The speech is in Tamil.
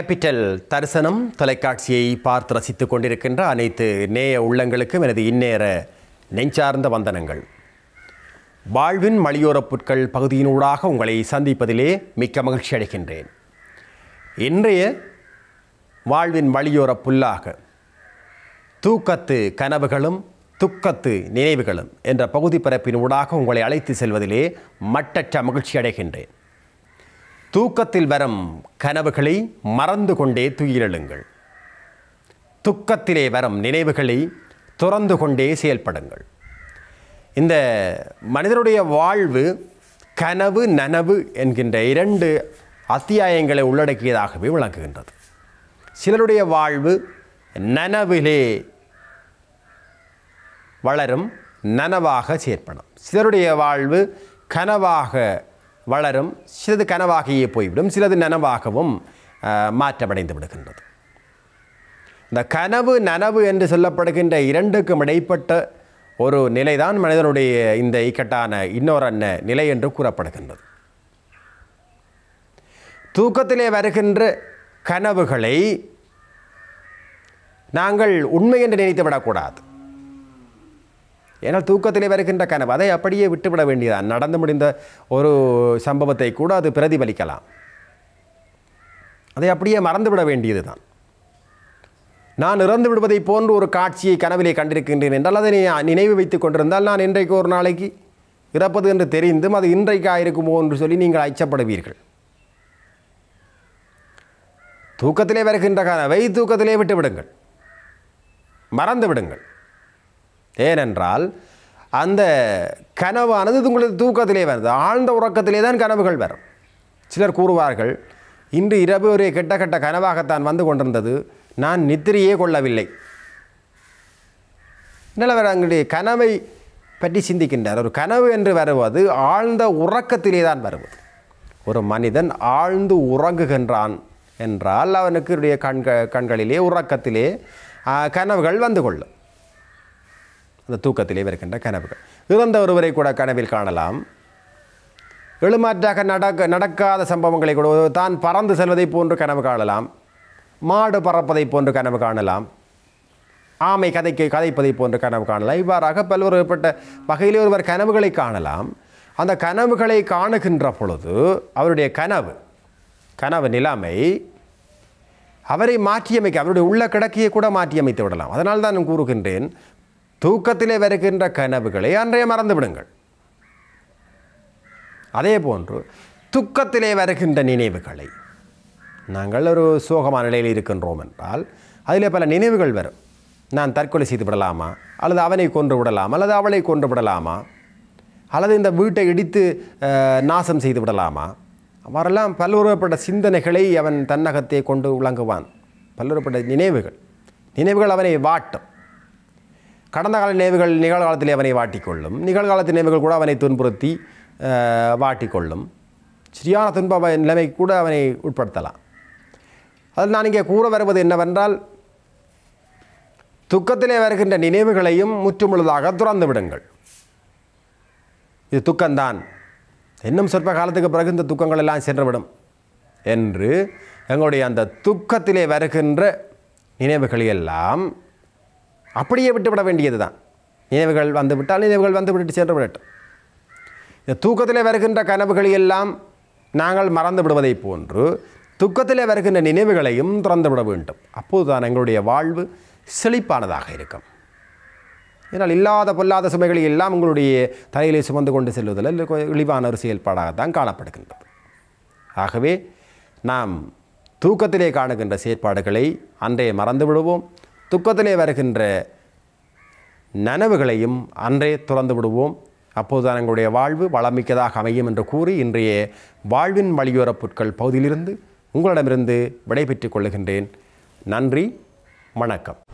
கேபிட்டல் தரிசனம் தொலைக்காட்சியை பார்த்து ரசித்துக் கொண்டிருக்கின்ற அனைத்து நேய உள்ளங்களுக்கும் எனது இந்நேர நெஞ்சார்ந்த வந்தனங்கள் வாழ்வின் மலியோரப் புட்கள் பகுதியினூடாக உங்களை சந்திப்பதிலே மிக்க மகிழ்ச்சி அடைகின்றேன் இன்றைய வாழ்வின் மலியோரப் புல்லாக தூக்கத்து கனவுகளும் துக்கத்து நினைவுகளும் என்ற பகுதி பரப்பின் ஊடாக உங்களை அழைத்து செல்வதிலே மட்டற்ற மகிழ்ச்சி அடைகின்றேன் தூக்கத்தில் வரும் கனவுகளை மறந்து கொண்டே துயிலெழுங்கள் துக்கத்திலே வரும் நினைவுகளை துறந்து கொண்டே செயல்படுங்கள் இந்த மனிதனுடைய வாழ்வு கனவு நனவு என்கின்ற இரண்டு அத்தியாயங்களை உள்ளடக்கியதாகவே விளங்குகின்றது சிலருடைய வாழ்வு நனவிலே வளரும் நனவாக செயற்படும் சிலருடைய வாழ்வு கனவாக வளரும் சிலது கனவாகியே போய்விடும் சிலது நனவாகவும் மாற்றமடைந்து விடுகின்றது இந்த கனவு நனவு என்று சொல்லப்படுகின்ற இரண்டுக்கும் இடைப்பட்ட ஒரு நிலைதான் மனிதனுடைய இந்த இக்கட்டான இன்னொரு அன்ன நிலை என்று கூறப்படுகின்றது தூக்கத்திலே வருகின்ற கனவுகளை நாங்கள் உண்மை என்று நினைத்து விடக்கூடாது ஏன்னால் தூக்கத்திலே வருகின்ற கனவு அதை அப்படியே விட்டுவிட வேண்டியதான் நடந்து முடிந்த ஒரு சம்பவத்தை கூட அது பிரதிபலிக்கலாம் அதை அப்படியே மறந்துவிட வேண்டியது தான் நான் இறந்து விடுவதை போன்ற ஒரு காட்சியை கனவிலே கண்டிருக்கின்றேன் என்றால் அதை நினைவு வைத்துக் கொண்டிருந்தால் நான் இன்றைக்கு ஒரு நாளைக்கு இறப்பது என்று தெரிந்தும் அது இன்றைக்காக இருக்குமோ என்று சொல்லி நீங்கள் அச்சப்படுவீர்கள் தூக்கத்திலே வருகின்ற கனவை தூக்கத்திலே விட்டுவிடுங்கள் விடுங்கள் மறந்து விடுங்கள் ஏனென்றால் அந்த கனவானது உங்களது தூக்கத்திலே வருது ஆழ்ந்த உறக்கத்திலே தான் கனவுகள் வரும் சிலர் கூறுவார்கள் இன்று இரவு ஒரு கெட்ட கெட்ட கனவாகத்தான் வந்து கொண்டிருந்தது நான் நித்திரையே கொள்ளவில்லை நிலவர் அங்குடைய கனவை பற்றி சிந்திக்கின்றார் ஒரு கனவு என்று வருவது ஆழ்ந்த உறக்கத்திலே தான் வருவது ஒரு மனிதன் ஆழ்ந்து உறங்குகின்றான் என்றால் அவனுக்கு கண்க கண்களிலே உறக்கத்திலே கனவுகள் வந்து கொள்ளும் அந்த தூக்கத்திலே வருகின்ற கனவுகள் இறந்த ஒருவரை கூட கனவில் காணலாம் எழுமாற்றாக நடக்க நடக்காத சம்பவங்களை கூட தான் பறந்து செல்வதை போன்று கனவு காணலாம் மாடு பறப்பதை போன்று கனவு காணலாம் ஆமை கதைக்கு கதைப்பதை போன்று கனவு காணலாம் இவ்வாறாக ஏற்பட்ட வகையில் ஒருவர் கனவுகளை காணலாம் அந்த கனவுகளை காணுகின்ற பொழுது அவருடைய கனவு கனவு நிலைமை அவரை மாற்றியமைக்க அவருடைய உள்ள கிடக்கையை கூட மாற்றியமைத்து விடலாம் அதனால் தான் நான் கூறுகின்றேன் தூக்கத்திலே வருகின்ற கனவுகளை அன்றைய மறந்து விடுங்கள் அதே போன்று துக்கத்திலே வருகின்ற நினைவுகளை நாங்கள் ஒரு சோகமான நிலையில் இருக்கின்றோம் என்றால் அதில் பல நினைவுகள் வரும் நான் தற்கொலை செய்து விடலாமா அல்லது அவனை கொன்று விடலாமா அல்லது அவளை கொன்று விடலாமா அல்லது இந்த வீட்டை இடித்து நாசம் செய்து விடலாமா அவரெல்லாம் பல்வேறுபட்ட சிந்தனைகளை அவன் தன்னகத்தை கொண்டு விளங்குவான் பல்வேறுபட்ட நினைவுகள் நினைவுகள் அவனை வாட்டும் கடந்த கால நினைவுகள் நிகழ்காலத்திலே அவனை வாட்டிக்கொள்ளும் நிகழ்காலத்து நினைவுகள் கூட அவனை துன்புறுத்தி வாட்டிக்கொள்ளும் சரியான துன்ப நிலைமை கூட அவனை உட்படுத்தலாம் அதில் நான் இங்கே கூற வருவது என்னவென்றால் துக்கத்திலே வருகின்ற நினைவுகளையும் முற்றுமுழுதாக துறந்து விடுங்கள் இது துக்கம்தான் இன்னும் சொற்ப காலத்துக்கு பிறகு இந்த துக்கங்கள் எல்லாம் சென்றுவிடும் என்று எங்களுடைய அந்த துக்கத்திலே வருகின்ற நினைவுகளையெல்லாம் அப்படியே விட்டுவிட வேண்டியது தான் நினைவுகள் வந்து விட்டால் நினைவுகள் வந்து விட்டு சென்று விடட்டும் இந்த தூக்கத்தில் வருகின்ற கனவுகளையெல்லாம் நாங்கள் மறந்து விடுவதை போன்று துக்கத்தில் வருகின்ற நினைவுகளையும் திறந்து விட வேண்டும் அப்போதுதான் எங்களுடைய வாழ்வு செழிப்பானதாக இருக்கும் ஏனால் இல்லாத பொல்லாத சுமைகளை எல்லாம் உங்களுடைய தலையிலே சுமந்து கொண்டு செல்வதில் இழிவான ஒரு செயல்பாடாக தான் காணப்படுகின்றது ஆகவே நாம் தூக்கத்திலே காணுகின்ற செயற்பாடுகளை அன்றைய மறந்து விடுவோம் துக்கத்திலே வருகின்ற நனவுகளையும் அன்றே துறந்து விடுவோம் அப்போதுதான் எங்களுடைய வாழ்வு வளமிக்கதாக அமையும் என்று கூறி இன்றைய வாழ்வின் வழியோரப் பொருட்கள் பகுதியிலிருந்து உங்களிடமிருந்து விடைபெற்றுக் கொள்ளுகின்றேன் நன்றி வணக்கம்